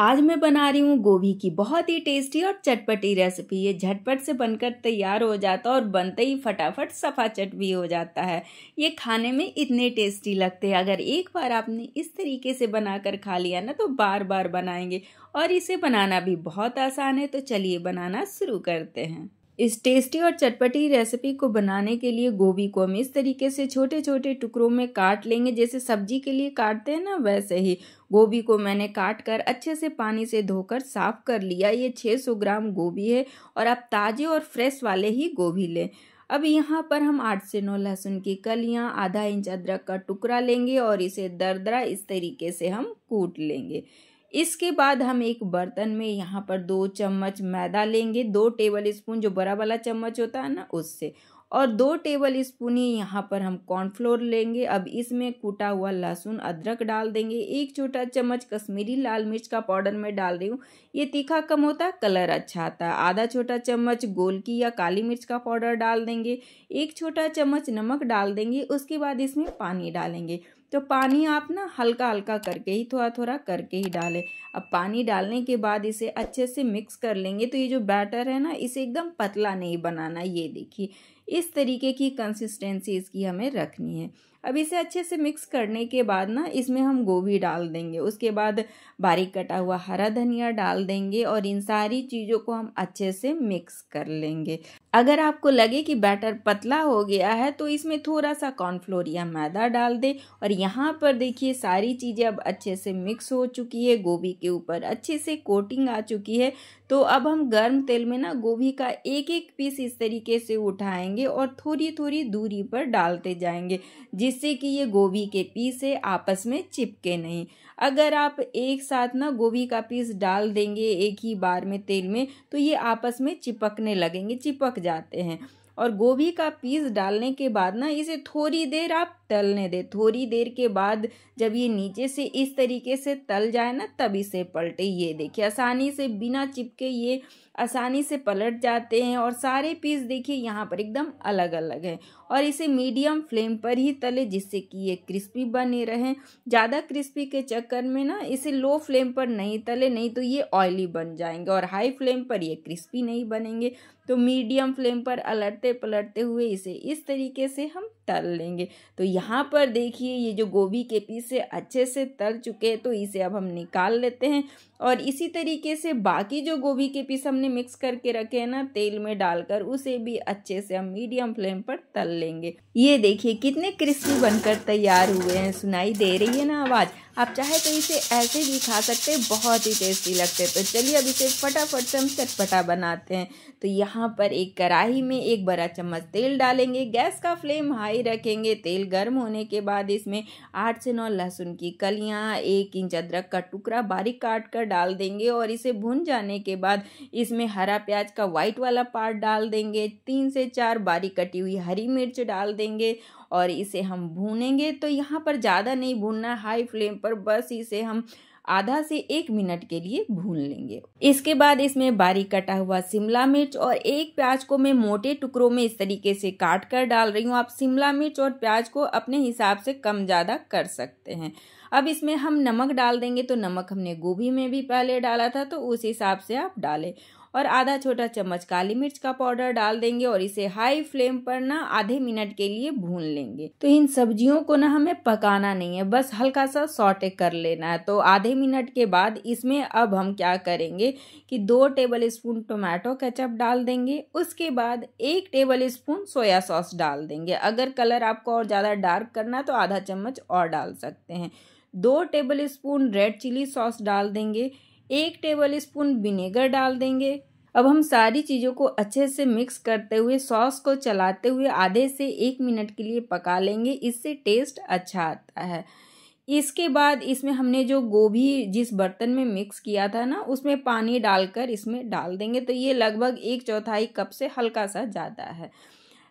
आज मैं बना रही हूँ गोभी की बहुत ही टेस्टी और चटपटी रेसिपी ये झटपट से बनकर तैयार हो जाता है और बनते ही फटाफट सफा चट भी हो जाता है ये खाने में इतने टेस्टी लगते हैं अगर एक बार आपने इस तरीके से बनाकर खा लिया ना तो बार बार बनाएंगे और इसे बनाना भी बहुत आसान है तो चलिए बनाना शुरू करते हैं इस टेस्टी और चटपटी रेसिपी को बनाने के लिए गोभी को हम इस तरीके से छोटे छोटे टुकड़ों में काट लेंगे जैसे सब्जी के लिए काटते हैं ना वैसे ही गोभी को मैंने काट कर अच्छे से पानी से धोकर साफ कर लिया ये 600 ग्राम गोभी है और आप ताज़े और फ्रेश वाले ही गोभी लें अब यहाँ पर हम आठ से नौ लहसुन की कलियाँ आधा इंच अदरक का टुकड़ा लेंगे और इसे दरदरा इस तरीके से हम कूट लेंगे इसके बाद हम एक बर्तन में यहाँ पर दो चम्मच मैदा लेंगे दो टेबल स्पून जो बड़ा वाला चम्मच होता है ना उससे और दो टेबल स्पून ही यहाँ पर हम कॉर्नफ्लोर लेंगे अब इसमें कूटा हुआ लहसुन अदरक डाल देंगे एक छोटा चम्मच कश्मीरी लाल मिर्च का पाउडर मैं डाल रही हूँ ये तीखा कम होता है कलर अच्छा आता है आधा छोटा चम्मच गोल की या काली मिर्च का पाउडर डाल देंगे एक छोटा चम्मच नमक डाल देंगे उसके बाद इसमें पानी डालेंगे तो पानी आप ना हल्का हल्का करके ही थोड़ा थोड़ा करके ही डालें अब पानी डालने के बाद इसे अच्छे से मिक्स कर लेंगे तो ये जो बैटर है ना इसे एकदम पतला नहीं बनाना ये देखिए इस तरीके की कंसिस्टेंसी इसकी हमें रखनी है अब इसे अच्छे से मिक्स करने के बाद ना इसमें हम गोभी डाल देंगे उसके बाद बारीक कटा हुआ हरा धनिया डाल देंगे और इन सारी चीज़ों को हम अच्छे से मिक्स कर लेंगे अगर आपको लगे कि बैटर पतला हो गया है तो इसमें थोड़ा सा कॉर्नफ्लोर या मैदा डाल दें और यहाँ पर देखिए सारी चीज़ें अब अच्छे से मिक्स हो चुकी है गोभी के ऊपर अच्छे से कोटिंग आ चुकी है तो अब हम गर्म तेल में ना गोभी का एक एक पीस इस तरीके से उठाएंगे और थोड़ी थोड़ी दूरी पर डालते जाएंगे जिससे कि ये गोभी के पीस है आपस में चिपके नहीं अगर आप एक साथ ना गोभी का पीस डाल देंगे एक ही बार में तेल में तो ये आपस में चिपकने लगेंगे चिपक जाते हैं और गोभी का पीस डालने के बाद ना इसे थोड़ी देर आप तलने दे थोड़ी देर के बाद जब ये नीचे से इस तरीके से तल जाए ना तब इसे पलटे ये देखिए आसानी से बिना चिपके ये आसानी से पलट जाते हैं और सारे पीस देखिए यहाँ पर एकदम अलग अलग है और इसे मीडियम फ्लेम पर ही तले जिससे कि ये क्रिस्पी बने रहें ज़्यादा क्रिस्पी के चक्कर में ना इसे लो फ्लेम पर नहीं तले नहीं तो ये ऑयली बन जाएंगे और हाई फ्लेम पर ये क्रिस्पी नहीं बनेंगे तो मीडियम फ्लेम पर अलटते पलटते हुए इसे इस तरीके से हम तल लेंगे तो यहाँ पर देखिए ये जो गोभी के पीस है अच्छे से तल चुके हैं तो इसे अब हम निकाल लेते हैं और इसी तरीके से बाकी जो गोभी के पीस हमने मिक्स करके रखे हैं ना तेल में डालकर उसे भी अच्छे से हम मीडियम फ्लेम पर तल लेंगे ये देखिए कितने क्रिस्पी बनकर तैयार हुए हैं सुनाई दे रही है ना आवाज़ आप चाहे तो इसे ऐसे भी खा सकते हैं बहुत ही टेस्टी लगते हैं तो चलिए अब इसे फटाफट से हम चटपटा बनाते हैं तो यहाँ पर एक कढ़ाई में एक बड़ा चम्मच तेल डालेंगे गैस का फ्लेम हाई रखेंगे तेल गर्म होने के बाद इसमें आठ से नौ लहसुन की कलियाँ एक इंच अदरक का टुकड़ा बारीक काट कर डाल देंगे और इसे भुन जाने के बाद इसमें हरा प्याज का व्हाइट वाला पार्ट डाल देंगे तीन से चार बारीक कटी हुई हरी मिर्च डाल देंगे और इसे हम भूनेंगे तो यहाँ पर ज़्यादा नहीं भूनना हाई फ्लेम पर बस इसे हम आधा से एक मिनट के लिए भून लेंगे इसके बाद इसमें बारीक कटा हुआ शिमला मिर्च और एक प्याज को मैं मोटे टुकड़ों में इस तरीके से काट कर डाल रही हूँ आप शिमला मिर्च और प्याज को अपने हिसाब से कम ज़्यादा कर सकते हैं अब इसमें हम नमक डाल देंगे तो नमक हमने गोभी में भी पहले डाला था तो उस हिसाब से आप डालें और आधा छोटा चम्मच काली मिर्च का पाउडर डाल देंगे और इसे हाई फ्लेम पर ना आधे मिनट के लिए भून लेंगे तो इन सब्जियों को ना हमें पकाना नहीं है बस हल्का सा सॉटे कर लेना है तो आधे मिनट के बाद इसमें अब हम क्या करेंगे कि दो टेबल स्पून टोमेटो केचप डाल देंगे उसके बाद एक टेबल स्पून सोया सॉस डाल देंगे अगर कलर आपको और ज़्यादा डार्क करना तो आधा चम्मच और डाल सकते हैं दो tablespoon red chilli sauce डाल देंगे एक टेबल स्पून विनेगर डाल देंगे अब हम सारी चीज़ों को अच्छे से मिक्स करते हुए सॉस को चलाते हुए आधे से एक मिनट के लिए पका लेंगे इससे टेस्ट अच्छा आता है इसके बाद इसमें हमने जो गोभी जिस बर्तन में मिक्स किया था ना उसमें पानी डालकर इसमें डाल देंगे तो ये लगभग एक चौथाई कप से हल्का सा ज़्यादा है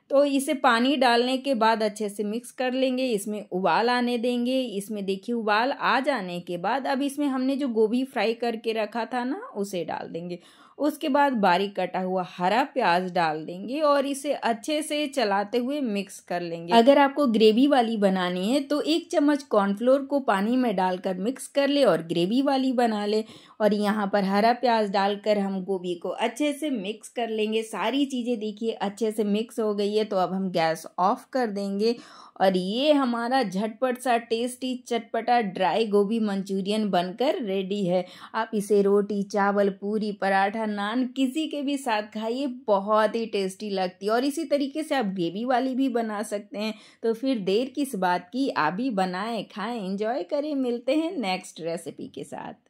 तो इसे पानी डालने के बाद अच्छे से मिक्स कर लेंगे इसमें उबाल आने देंगे इसमें देखिए उबाल आ जाने के बाद अब इसमें हमने जो गोभी फ्राई करके रखा था ना उसे डाल देंगे उसके बाद बारीक कटा हुआ हरा प्याज डाल देंगे और इसे अच्छे से चलाते हुए मिक्स कर लेंगे अगर आपको ग्रेवी वाली बनानी है तो एक चम्मच कॉर्नफ्लोर को पानी में डालकर मिक्स कर ले और ग्रेवी वाली बना ले और यहाँ पर हरा प्याज डालकर हम गोभी को अच्छे से मिक्स कर लेंगे सारी चीज़ें देखिए अच्छे से मिक्स हो गई है तो अब हम गैस ऑफ कर देंगे और ये हमारा झटपट सा टेस्टी चटपटा ड्राई गोभी मंचूरियन बनकर रेडी है आप इसे रोटी चावल पूरी पराठा नान किसी के भी साथ खाइए बहुत ही टेस्टी लगती है और इसी तरीके से आप ग्रेवी वाली भी बना सकते हैं तो फिर देर किस बात की आप भी बनाएं खाएं इंजॉय करें मिलते हैं नेक्स्ट रेसिपी के साथ